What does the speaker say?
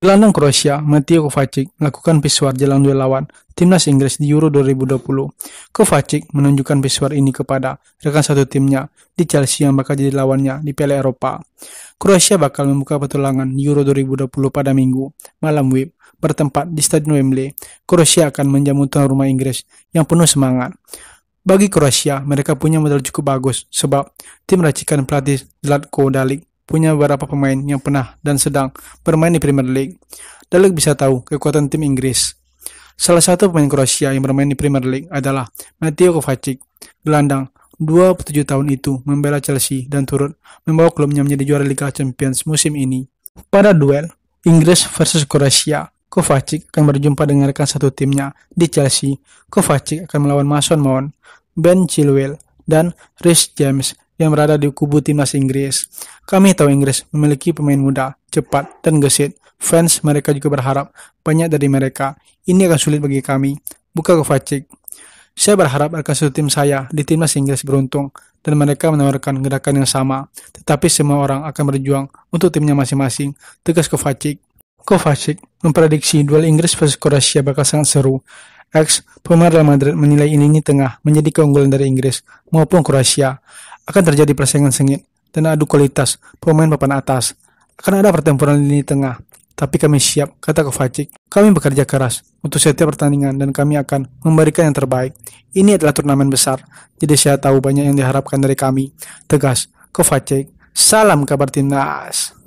Gelandang Kroasia, Matteo Kovacic, melakukan visual jelang duel lawan timnas Inggris di Euro 2020. Kovacic menunjukkan visual ini kepada rekan satu timnya di Chelsea yang bakal jadi lawannya di Piala Eropa. Kroasia bakal membuka petualangan Euro 2020 pada Minggu, malam WIB, bertempat di Stadion Wembley. Kroasia akan menjamu tuan rumah Inggris yang penuh semangat. Bagi Kroasia, mereka punya modal cukup bagus sebab tim racikan pelatih Zlatko Dalic punya beberapa pemain yang pernah dan sedang bermain di Premier League. Dalek bisa tahu kekuatan tim Inggris. Salah satu pemain Kroasia yang bermain di Premier League adalah Mateo Kovacic, gelandang 27 tahun itu membela Chelsea dan turut membawa klubnya menjadi juara Liga Champions musim ini. Pada duel Inggris versus Kroasia, Kovacic akan berjumpa dengan rekan satu timnya di Chelsea. Kovacic akan melawan Mason Mount, Ben Chilwell, dan Rhys James yang berada di kubu timnas Inggris. Kami tahu Inggris memiliki pemain muda, cepat, dan gesit. Fans mereka juga berharap banyak dari mereka. Ini akan sulit bagi kami. Buka Kovacic. Saya berharap akan satu tim saya di timnas Inggris beruntung dan mereka menawarkan gerakan yang sama. Tetapi semua orang akan berjuang untuk timnya masing-masing, tegas Kovacic. Kovacic memprediksi duel Inggris versus Kroasia bakal sangat seru. Ex. pemain Real Madrid menilai ini tengah menjadi keunggulan dari Inggris maupun Kroasia akan terjadi persaingan sengit dan adu kualitas pemain papan atas. Akan ada pertempuran lini tengah, tapi kami siap, kata Kovacic. Kami bekerja keras untuk setiap pertandingan dan kami akan memberikan yang terbaik. Ini adalah turnamen besar, jadi saya tahu banyak yang diharapkan dari kami. Tegas, Kovacic. Salam kabar timnas.